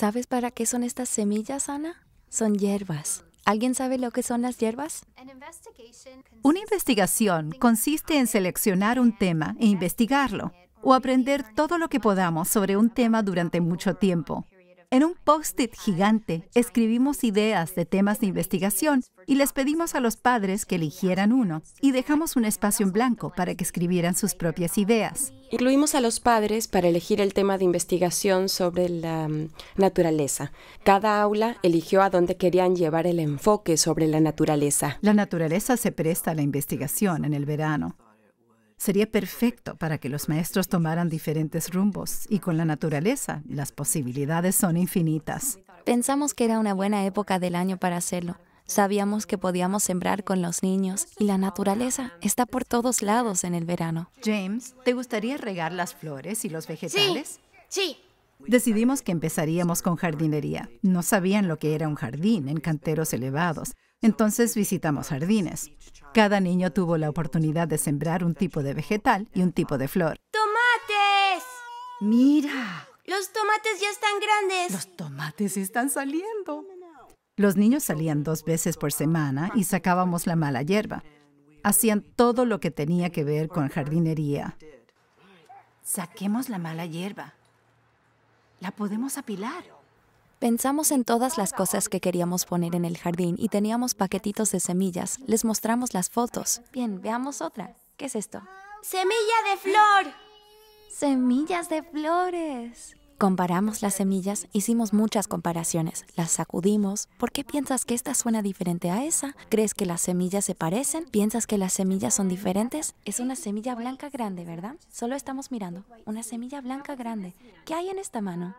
¿Sabes para qué son estas semillas, Ana? Son hierbas. ¿Alguien sabe lo que son las hierbas? Una investigación consiste en seleccionar un tema e investigarlo, o aprender todo lo que podamos sobre un tema durante mucho tiempo. En un post-it gigante escribimos ideas de temas de investigación y les pedimos a los padres que eligieran uno y dejamos un espacio en blanco para que escribieran sus propias ideas. Incluimos a los padres para elegir el tema de investigación sobre la mm, naturaleza. Cada aula eligió a dónde querían llevar el enfoque sobre la naturaleza. La naturaleza se presta a la investigación en el verano sería perfecto para que los maestros tomaran diferentes rumbos y con la naturaleza las posibilidades son infinitas. Pensamos que era una buena época del año para hacerlo. Sabíamos que podíamos sembrar con los niños y la naturaleza está por todos lados en el verano. James, ¿te gustaría regar las flores y los vegetales? Sí, Decidimos que empezaríamos con jardinería. No sabían lo que era un jardín en canteros elevados, entonces visitamos jardines. Cada niño tuvo la oportunidad de sembrar un tipo de vegetal y un tipo de flor. ¡Tomates! Mira. Los tomates ya están grandes. Los tomates están saliendo. Los niños salían dos veces por semana y sacábamos la mala hierba. Hacían todo lo que tenía que ver con jardinería. Saquemos la mala hierba. La podemos apilar. Pensamos en todas las cosas que queríamos poner en el jardín y teníamos paquetitos de semillas. Les mostramos las fotos. Bien, veamos otra. ¿Qué es esto? Semilla de flor. Semillas de flores. Comparamos las semillas, hicimos muchas comparaciones, las sacudimos. ¿Por qué piensas que esta suena diferente a esa? ¿Crees que las semillas se parecen? ¿Piensas que las semillas son diferentes? Es una semilla blanca grande, ¿verdad? Solo estamos mirando. Una semilla blanca grande. ¿Qué hay en esta mano?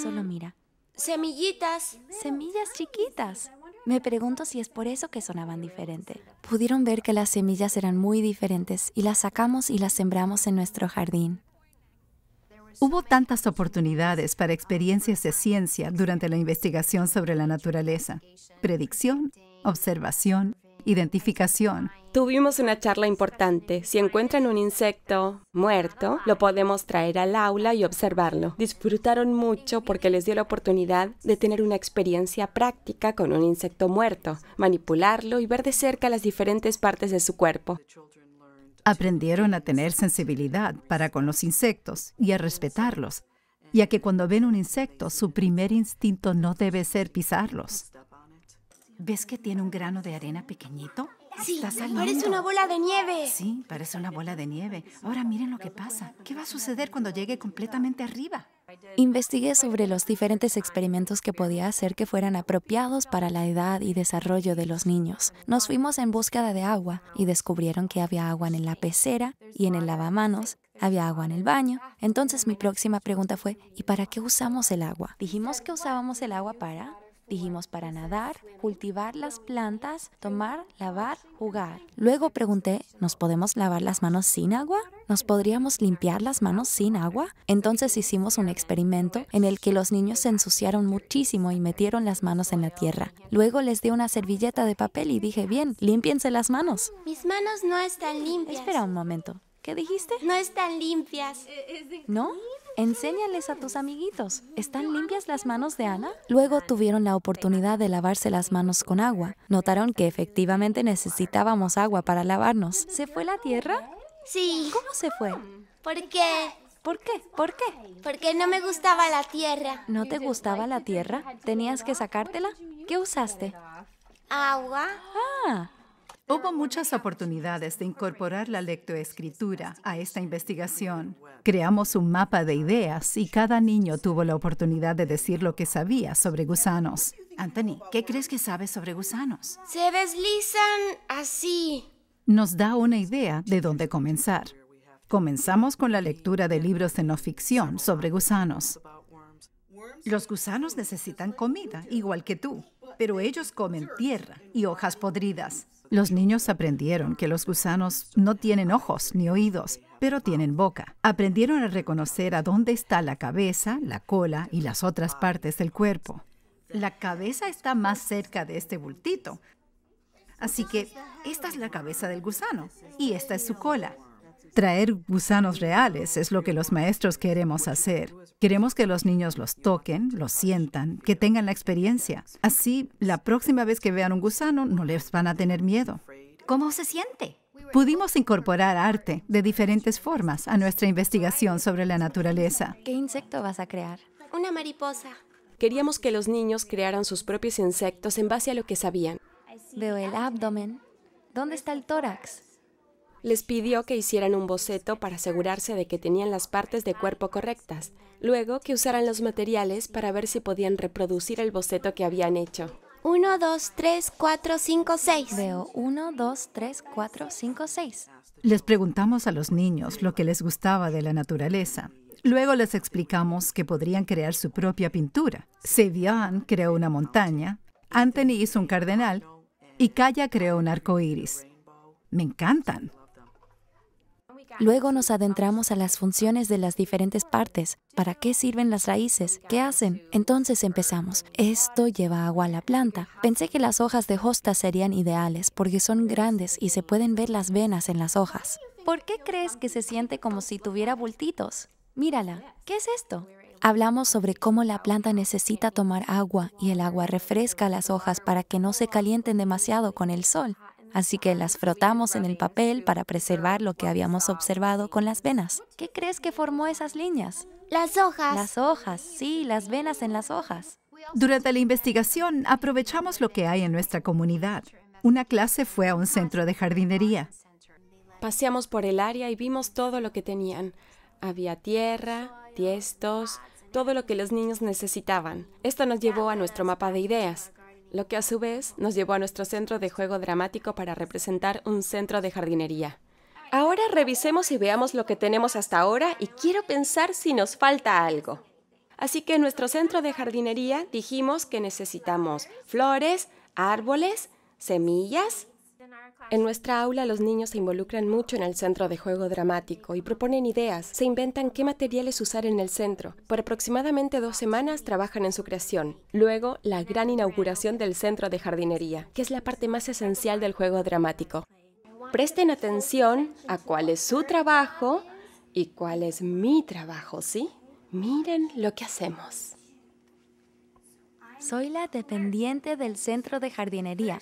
Solo mira. Semillitas. Semillas chiquitas. Me pregunto si es por eso que sonaban diferente. Pudieron ver que las semillas eran muy diferentes y las sacamos y las sembramos en nuestro jardín. Hubo tantas oportunidades para experiencias de ciencia durante la investigación sobre la naturaleza. Predicción, observación identificación. Tuvimos una charla importante. Si encuentran un insecto muerto, lo podemos traer al aula y observarlo. Disfrutaron mucho porque les dio la oportunidad de tener una experiencia práctica con un insecto muerto, manipularlo y ver de cerca las diferentes partes de su cuerpo. Aprendieron a tener sensibilidad para con los insectos y a respetarlos, ya que cuando ven un insecto, su primer instinto no debe ser pisarlos. ¿Ves que tiene un grano de arena pequeñito? Sí, parece una bola de nieve. Sí, parece una bola de nieve. Ahora miren lo que pasa. ¿Qué va a suceder cuando llegue completamente arriba? Investigué sobre los diferentes experimentos que podía hacer que fueran apropiados para la edad y desarrollo de los niños. Nos fuimos en búsqueda de agua y descubrieron que había agua en la pecera y en el lavamanos, había agua en el baño. Entonces mi próxima pregunta fue, ¿y para qué usamos el agua? Dijimos que usábamos el agua para Dijimos para nadar, cultivar las plantas, tomar, lavar, jugar. Luego pregunté, ¿nos podemos lavar las manos sin agua? ¿Nos podríamos limpiar las manos sin agua? Entonces hicimos un experimento en el que los niños se ensuciaron muchísimo y metieron las manos en la tierra. Luego les di una servilleta de papel y dije, bien, límpiense las manos. Mis manos no están limpias. Espera un momento. ¿Qué dijiste? No están limpias. ¿No? Enséñales a tus amiguitos. ¿Están limpias las manos de Ana? Luego tuvieron la oportunidad de lavarse las manos con agua. Notaron que efectivamente necesitábamos agua para lavarnos. ¿Se fue la tierra? Sí. ¿Cómo se fue? ¿Por qué? ¿Por qué? ¿Por qué? Porque no me gustaba la tierra. ¿No te gustaba la tierra? ¿Tenías que sacártela? ¿Qué usaste? Agua. Ah, Hubo muchas oportunidades de incorporar la lectoescritura a esta investigación. Creamos un mapa de ideas y cada niño tuvo la oportunidad de decir lo que sabía sobre gusanos. Anthony, ¿qué crees que sabes sobre gusanos? Se deslizan así. Nos da una idea de dónde comenzar. Comenzamos con la lectura de libros de no ficción sobre gusanos. Los gusanos necesitan comida, igual que tú, pero ellos comen tierra y hojas podridas. Los niños aprendieron que los gusanos no tienen ojos ni oídos, pero tienen boca. Aprendieron a reconocer a dónde está la cabeza, la cola y las otras partes del cuerpo. La cabeza está más cerca de este bultito. Así que esta es la cabeza del gusano y esta es su cola traer gusanos reales es lo que los maestros queremos hacer. Queremos que los niños los toquen, los sientan, que tengan la experiencia. Así, la próxima vez que vean un gusano, no les van a tener miedo. ¿Cómo se siente? Pudimos incorporar arte de diferentes formas a nuestra investigación sobre la naturaleza. ¿Qué insecto vas a crear? Una mariposa. Queríamos que los niños crearan sus propios insectos en base a lo que sabían. Veo el abdomen. ¿Dónde está el tórax? Les pidió que hicieran un boceto para asegurarse de que tenían las partes de cuerpo correctas, luego que usaran los materiales para ver si podían reproducir el boceto que habían hecho. 1, 2, 3, 4, 5, 6. Veo 1, 2, 3, 4, 5, 6. Les preguntamos a los niños lo que les gustaba de la naturaleza. Luego les explicamos que podrían crear su propia pintura. Sevian creó una montaña, Anthony hizo un cardenal y Kaya creó un arco iris. Me encantan. Luego nos adentramos a las funciones de las diferentes partes. ¿Para qué sirven las raíces? ¿Qué hacen? Entonces empezamos. Esto lleva agua a la planta. Pensé que las hojas de hosta serían ideales porque son grandes y se pueden ver las venas en las hojas. ¿Por qué crees que se siente como si tuviera bultitos? Mírala. ¿Qué es esto? Hablamos sobre cómo la planta necesita tomar agua y el agua refresca las hojas para que no se calienten demasiado con el sol. Así que las frotamos en el papel para preservar lo que habíamos observado con las venas. ¿Qué crees que formó esas líneas? Las hojas. Las hojas, sí, las venas en las hojas. Durante la investigación aprovechamos lo que hay en nuestra comunidad. Una clase fue a un centro de jardinería. Paseamos por el área y vimos todo lo que tenían. Había tierra, tiestos, todo lo que los niños necesitaban. Esto nos llevó a nuestro mapa de ideas lo que a su vez nos llevó a nuestro centro de juego dramático para representar un centro de jardinería. Ahora revisemos y veamos lo que tenemos hasta ahora y quiero pensar si nos falta algo. Así que en nuestro centro de jardinería dijimos que necesitamos flores, árboles, semillas, en nuestra aula los niños se involucran mucho en el centro de juego dramático y proponen ideas, se inventan qué materiales usar en el centro. Por aproximadamente dos semanas trabajan en su creación. Luego, la gran inauguración del centro de jardinería, que es la parte más esencial del juego dramático. Presten atención a cuál es su trabajo y cuál es mi trabajo, ¿sí? Miren lo que hacemos. Soy la dependiente del centro de jardinería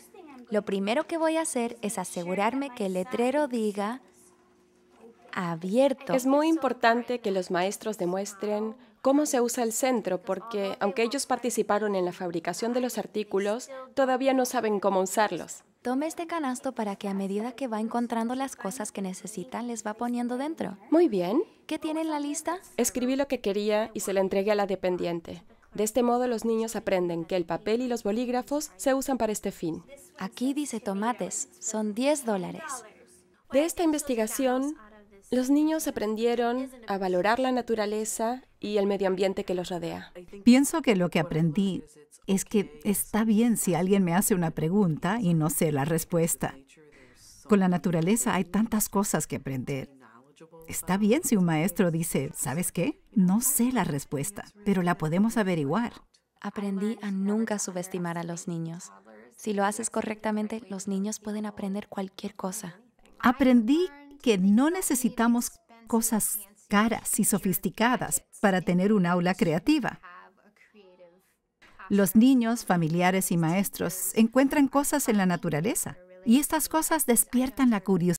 lo primero que voy a hacer es asegurarme que el letrero diga abierto. Es muy importante que los maestros demuestren cómo se usa el centro, porque aunque ellos participaron en la fabricación de los artículos, todavía no saben cómo usarlos. Tome este canasto para que a medida que va encontrando las cosas que necesitan, les va poniendo dentro. Muy bien. ¿Qué tiene en la lista? Escribí lo que quería y se la entregué a la dependiente. De este modo los niños aprenden que el papel y los bolígrafos se usan para este fin. Aquí dice tomates, son 10 dólares. De esta investigación, los niños aprendieron a valorar la naturaleza y el medio ambiente que los rodea. Pienso que lo que aprendí es que está bien si alguien me hace una pregunta y no sé la respuesta. Con la naturaleza hay tantas cosas que aprender. Está bien si un maestro dice, ¿sabes qué? No sé la respuesta, pero la podemos averiguar. Aprendí a nunca subestimar a los niños. Si lo haces correctamente, los niños pueden aprender cualquier cosa. Aprendí que no necesitamos cosas caras y sofisticadas para tener un aula creativa. Los niños, familiares y maestros encuentran cosas en la naturaleza y estas cosas despiertan la curiosidad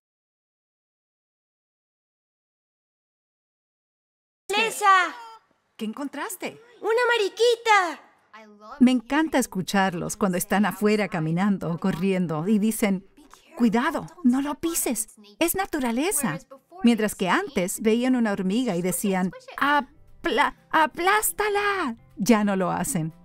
¿Qué encontraste? ¡Una mariquita! Me encanta escucharlos cuando están afuera caminando o corriendo y dicen, cuidado, no lo pises, es naturaleza. Mientras que antes veían una hormiga y decían, aplástala. Ya no lo hacen.